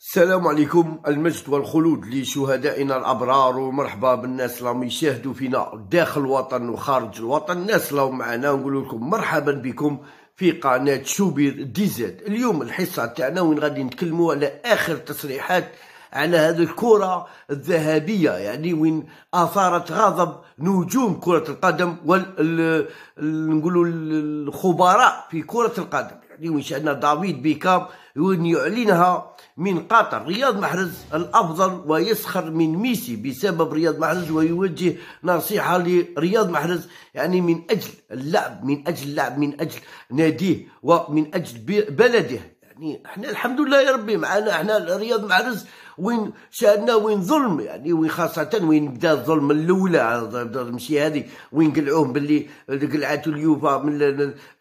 السلام عليكم المجد والخلود لشهدائنا الابرار ومرحبا بالناس اللي راهم يشاهدوا فينا داخل الوطن وخارج الوطن الناس اللي معنا نقول لكم مرحبا بكم في قناه شوبير ديزاد اليوم الحصه تاعنا وين غادي نتكلموا على اخر تصريحات على هذه الكرة الذهبية يعني وين أثارت غضب نجوم كرة القدم ونقولوا الخبراء في كرة القدم اللي ان شاء الله دافيد وين يعلنها من قطر رياض محرز الافضل ويسخر من ميسي بسبب رياض محرز ويوجه نصيحه لرياض محرز يعني من اجل اللعب من اجل اللعب من اجل ناديه ومن اجل بلده يعني احنا الحمد لله يا ربي معنا احنا الرياض معرز وين شاهدنا وين ظلم يعني وين خاصة وين بدا الظلم الاولى ماشي هذه وين قلعوهم باللي قلعاتو اليوفا من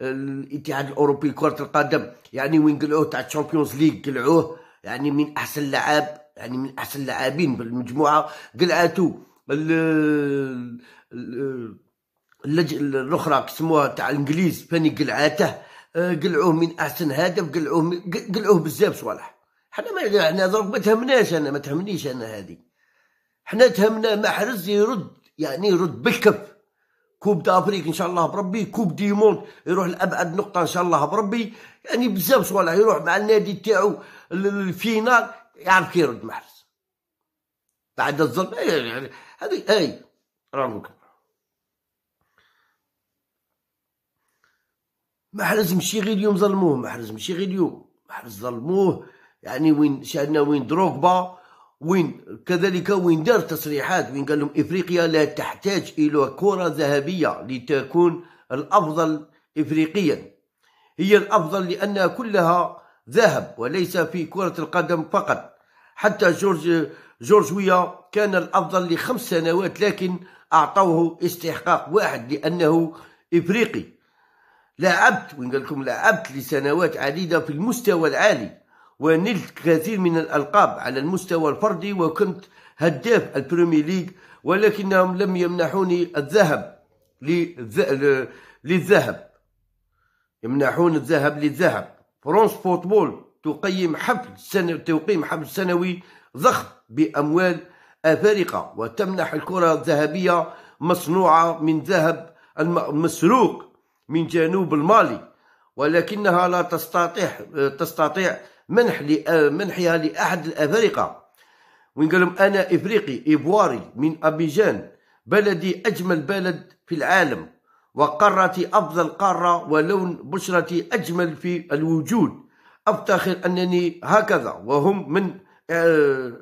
الاتحاد الاوروبي لكرة القدم يعني وين قلعوه تاع الشامبيونز ليغ قلعوه يعني من احسن لعاب يعني من احسن لاعبين بالمجموعة اللجنة الاخرى كسموها تاع الانجليز فاني قلعاته آه، قلعوه من احسن هدف قلعوه قلعوه بزاف صوالح حنا ما حنا ضرب ما تهمناش انا ما تهمنيش انا هذه حنا تهمنا محرز يرد يعني يرد بالكف كوب دافريك ان شاء الله بربي كوب ديموند يروح لابعد نقطه ان شاء الله بربي يعني بزاف صوالح يروح مع النادي تاعو للفينال يعرف كي يرد محرز بعد الظلم إيه، يعني هذه اي راه محرز مشي غير اليوم ظلموه محرز مشي غير اليوم محرز ظلموه يعني وين شاهدنا وين دروغبا وين كذلك وين دار تصريحات وين قال لهم افريقيا لا تحتاج الى كره ذهبيه لتكون الافضل افريقيا هي الافضل لانها كلها ذهب وليس في كره القدم فقط حتى جورج جورج ويا كان الافضل لخمس سنوات لكن اعطوه استحقاق واحد لانه افريقي لعبت وين قال لكم لعبت لسنوات عديدة في المستوى العالي ونلت كثير من الألقاب على المستوى الفردي وكنت هداف البريمير ليج ولكنهم لم يمنحوني الذهب للذهب يمنحون الذهب للذهب فرانس فوتبول تقيم حفل سنة توقيم حفل سنوي ضخم بأموال أفارقة وتمنح الكرة الذهبية مصنوعة من ذهب المسروق من جنوب المالي ولكنها لا تستطيع تستطيع منح منحها لأحد الأفارقة وين قال أنا إفريقي إيفواري من أبيجان بلدي أجمل بلد في العالم وقارتي أفضل قارة ولون بشرتي أجمل في الوجود أفتخر أنني هكذا وهم من آه،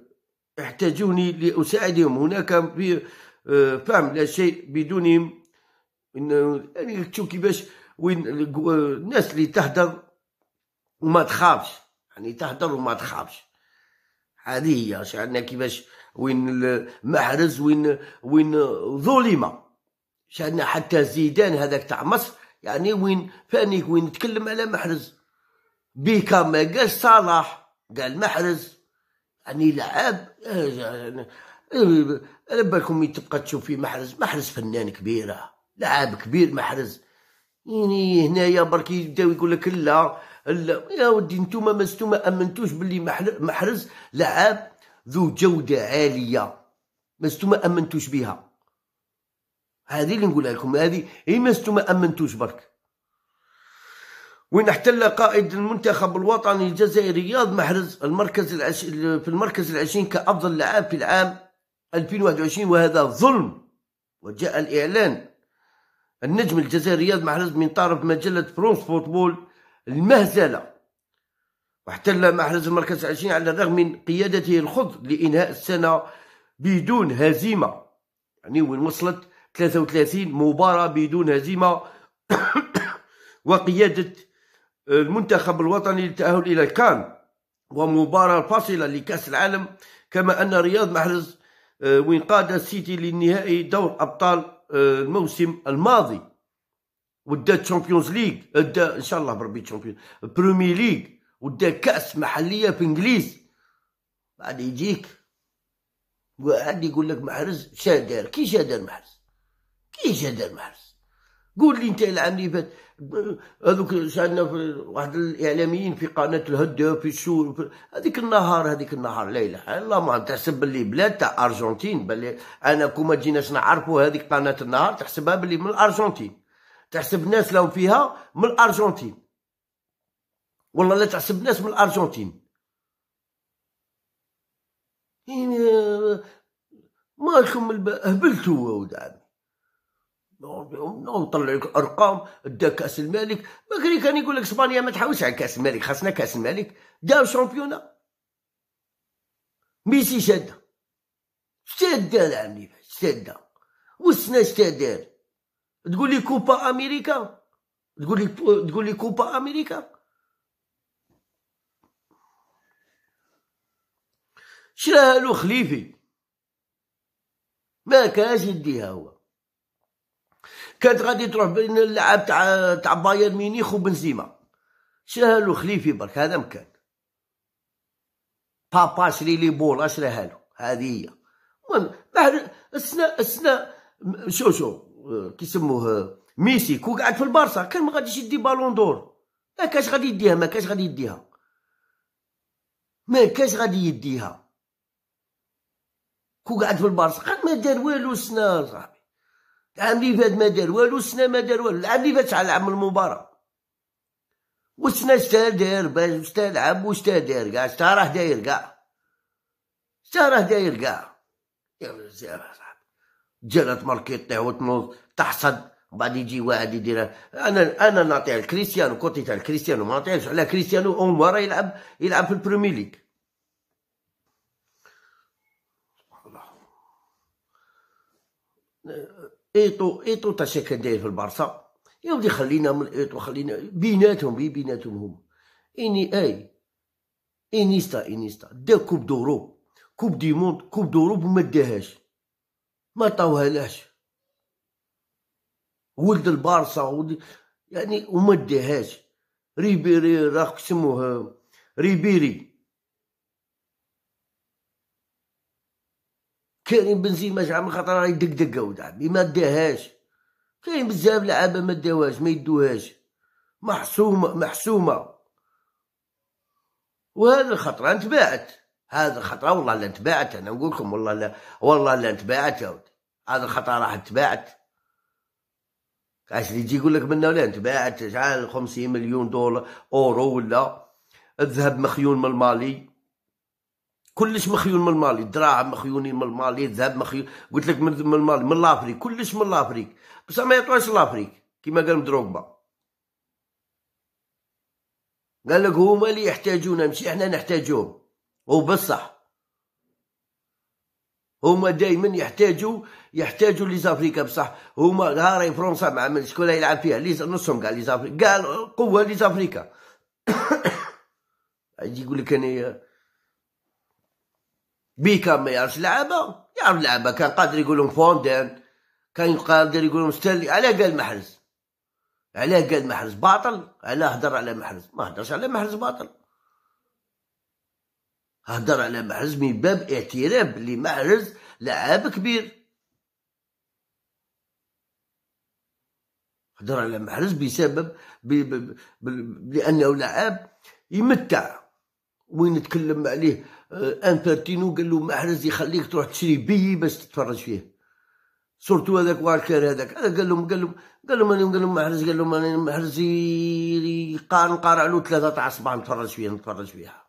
احتاجوني لأساعدهم هناك في آه، فهم لا شيء بدونهم انه يعني تشوف كيفاش وين الناس اللي تهدر وما تخافش يعني تهدر وما تخافش هذه هي شعلنا كيفاش وين المحرز وين وين ظلمه شعلنا حتى زيدان هذاك تاع مصر يعني وين فاني وين نتكلم على محرز بيكا ما قال صلاح قال محرز يعني لعاب على بالكم تبقى تشوف في محرز محرز فنان كبيره لاعب كبير محرز يعني هنايا برك يبداو يقول لك لا لا يا ودي نتوما ما ما امنتوش باللي محرز لعاب ذو جوده عاليه ما ما امنتوش بها هذه اللي نقولها لكم هذه هي ما ما امنتوش برك وين احتل قائد المنتخب الوطني الجزائري رياض محرز المركز العش... في المركز العشرين كافضل لعاب في العام 2021 وهذا ظلم وجاء الاعلان النجم الجزائري رياض محرز من طرف مجلة فرونس فوتبول المهزلة واحتل محرز المركز العشرين على الرغم من قيادته الخض لإنهاء السنة بدون هزيمة يعني وين وصلت 33 مباراة بدون هزيمة وقيادة المنتخب الوطني للتأهل إلى الكان ومباراة فاصلة لكأس العالم كما أن رياض محرز آه، وين قاد السيتي للنهائي دور أبطال آه، الموسم الماضي ودا تشامبيونز ليغ ودا ان شاء الله بربي تشامبيون برومي ليغ ودا كاس محليه في انجليز بعد يجيك واحد يقول لك محرز شادر كي شادر محرز كي شادر محرز قول لي انت العام اللي فات هذوك سالنا واحد الاعلاميين في قناه الهدى في السور هذيك النهار هذيك النهار لا اله الا الله ما تحسب باللي بلاد تاع ارجنتين باللي انا كون ما جيناش نعرفوا هذيك قناه النهار تحسبها باللي من الارجنتين تحسب الناس لهم فيها من الارجنتين والله لا تحسب الناس من الارجنتين يعني، مالكم هبلتوا ولد عمي نطلع لك ارقام دا كاس الملك ما كان يقول لك اسبانيا ما تحاولش على كاس الملك خاصنا كاس الملك داو شامبيونا ميسي شاده شاده العمي شاده والسنه شتا دار تقول لي كوبا امريكا تقول لي تقول لي كوبا امريكا شراها له خليفي ما كانش يديها هو كانت غادي تروح بين اللعاب تاع تاع بايرن ميونيخ وبنزيما شراها خليفي برك هذا مكان بابا شري لي بول اشريها له هذه هي المهم بعد السنه السنه شو شو كيسموه ميسي كو قعد في البارسا كان ما غاديش يدي بالون دور ما كاش غادي يديها ما كاش غادي يديها ما كاش غادي يديها كو قعد في البارسا قال ما دار والو السنه العام اللي فات ما دار والو السنه ما دار والو العام اللي فات شحال من المباراه وسنا شتا داير باش شتا لعب وشتا داير كاع شتا راه داير كاع شتا راه داير كاع يا صاحبي دجالة تماركي طيح وتنوض تحصد بعد يجي واحد يدير انا انا نعطيها لكريستيانو كوتي تاع كريستيانو ما نعطيهاش على كريستيانو اون مره يلعب يلعب في البريمير ليغ ايتو ايتو تا كان داير في البارسا يا ودي خلينا من ايتو خلينا بيناتهم بي بيناتهم هما اني اي انيستا انيستا دا كوب دورو كوب دي موند كوب دورو ما داهاش ما طاوها لهش ولد البارسا ولد يعني وما داهاش ريبيري راك سموه ريبيري كريم بنزيما جا من خاطر راه يدقدق ودعمي ما داهاش كاين بزاف لعابه ما داوهاش ما يدوهاش محسومه محسومه وهذا الخطره انتباعت هذا الخطره والله لا انتباعت انا نقول لكم والله لا والله لا انتباعت هذا الخطره راح انتباعت كاش اللي يجي يقول لك منا ولا انتباعت شحال 50 مليون دولار اورو ولا الذهب مخيون من المالي كلش مخيون من المالي الدراهم مخيونين من المالي الذهب مخيون قلت لك من المالي من لافريك كلش من لافريك بصح ما يعطوهاش لافريك كيما قال مدروكبا قال لك هما اللي يحتاجونا ماشي احنا نحتاجوهم وبصح هما دائما يحتاجوا يحتاجوا لي زافريكا بصح هما هاري فرنسا مع شكون يلعب فيها لي نصهم قال لي زافريكا كاع قوه لي زافريكا يجي يقول لك انا بيكا ما يعرفش لعابه يعرف لعابه كان قادر يقولهم فوندان كان قادر يقولهم ستانلي علاه قال محرز علاه قال محرز باطل علاه هدر على محرز ما هدرش على محرز باطل هدر على محرز من باب اعتراف بلي محرز لعاب كبير هدر على محرز بسبب بي بي بي لانه لعاب يمتع وين تكلم عليه آه، انفرتينو قال له محرز يخليك تروح تشري بي باش تتفرج فيه سورتو هذاك والكير هذاك هذا قال لهم قال لهم قال لهم قال لهم محرز قال لهم انا محرز قارن قارع له ثلاثه تاع الصباح نتفرج فيها نتفرج فيها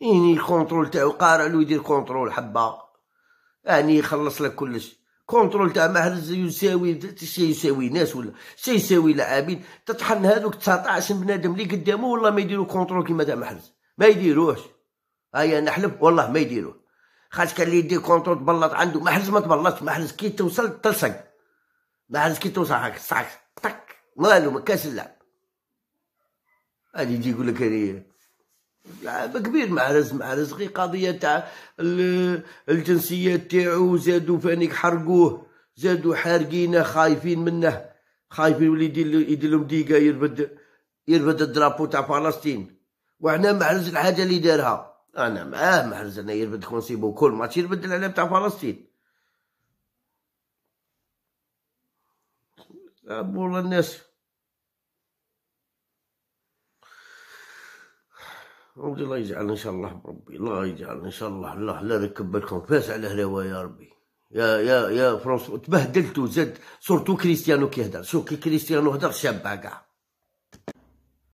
يعني الكونترول تاعو قار له يدير كونترول حبه يعني يخلص لك كلش كونترول تاع محرز يساوي شي يساوي ناس ولا شي يساوي لاعبين تطحن هذوك 19 بنادم اللي قدامه والله ما يديروا كونترول كيما تاع محرز ما يديروهش هيا نحلف والله ما يديروه خاطر كان اللي يدي كونترول تبلط عنده محرز ما تبلطش محرز كي توصل تلصق محرز كي توصل هاك صعق طك والو ما كاش اللعب هادي يجي يقول لك كبير معرز معرز غير قضيه تاع الجنسيه تاعو زادو فانيك حرقوه زادو حارقينه خايفين منه خايفين ولي يدير لهم ديكا يربد يربد الدرابو تاع فلسطين وحنا معرز الحاجه اللي دارها انا معاه معرز انا يربد كونسيبو كل ماتش يربد العلم تاع فلسطين والله الناس ربي الله يجعل ان شاء الله بربي الله يجعل ان شاء الله الله لا ركب لكم فاس على الهوا يا ربي يا يا يا فرونسو تبهدلتو زاد سورتو كريستيانو كيهدر شوف كي كريستيانو هدر شابه كاع